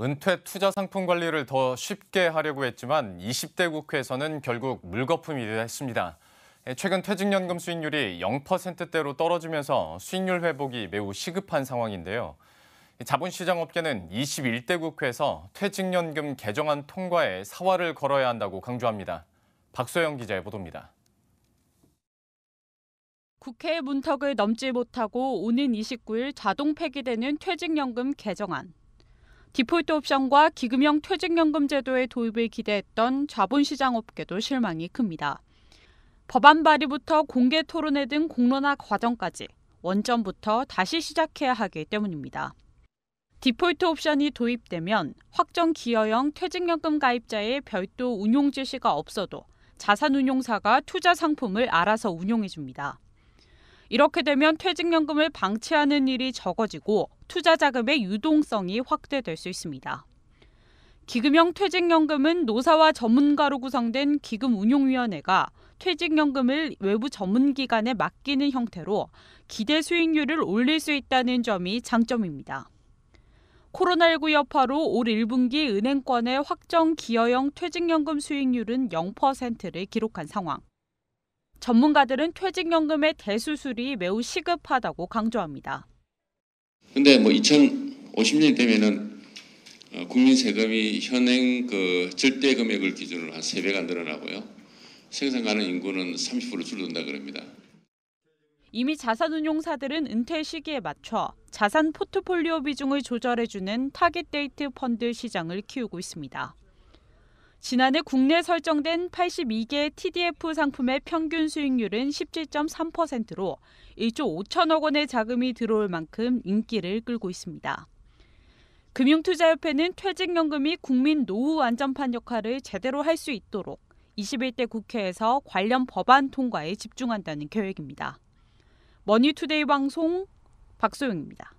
은퇴 투자 상품 관리를 더 쉽게 하려고 했지만 20대 국회에서는 결국 물거품이 됐습니다. 예, 최근 퇴직연금 수익률이 0%대로 떨어지면서 수익률 회복이 매우 시급한 상황인데요. 자본시장업계는 21대 국회에서 퇴직연금 개정안 통과에 사활을 걸어야 한다고 강조합니다. 박소영 기자의 보도입니다. 국회 문턱을 넘지 못하고 오는 29일 자동 폐기되는 퇴직연금 개정안. 디폴트 옵션과 기금형 퇴직연금 제도의 도입을 기대했던 자본시장 업계도 실망이 큽니다. 법안 발의부터 공개 토론회 등 공론화 과정까지 원점부터 다시 시작해야 하기 때문입니다. 디폴트 옵션이 도입되면 확정 기여형 퇴직연금 가입자의 별도 운용 지시가 없어도 자산운용사가 투자 상품을 알아서 운용해 줍니다. 이렇게 되면 퇴직연금을 방치하는 일이 적어지고 투자 자금의 유동성이 확대될 수 있습니다. 기금형 퇴직연금은 노사와 전문가로 구성된 기금운용위원회가 퇴직연금을 외부 전문기관에 맡기는 형태로 기대 수익률을 올릴 수 있다는 점이 장점입니다. 코로나19 여파로 올 1분기 은행권의 확정 기여형 퇴직연금 수익률은 0%를 기록한 상황. 전문가들은 퇴직연금의 대수술이 매우 시급하다고 강조합니다. 근데 뭐 2050년이 되면은 어, 국민 세금이 현행 그 절대 금액을 기준으로 한 3배가 늘어나고요. 생산 가능 인구는 30% 줄는다 그럽니다. 이미 자산운용사들은 은퇴 시기에 맞춰 자산 포트폴리오 비중을 조절해주는 타겟 데이트 펀드 시장을 키우고 있습니다. 지난해 국내 설정된 82개 TDF 상품의 평균 수익률은 17.3%로 1조 5천억 원의 자금이 들어올 만큼 인기를 끌고 있습니다. 금융투자협회는 퇴직연금이 국민 노후 안전판 역할을 제대로 할 수 있도록 21대 국회에서 관련 법안 통과에 집중한다는 계획입니다. 머니투데이 방송 박소영입니다.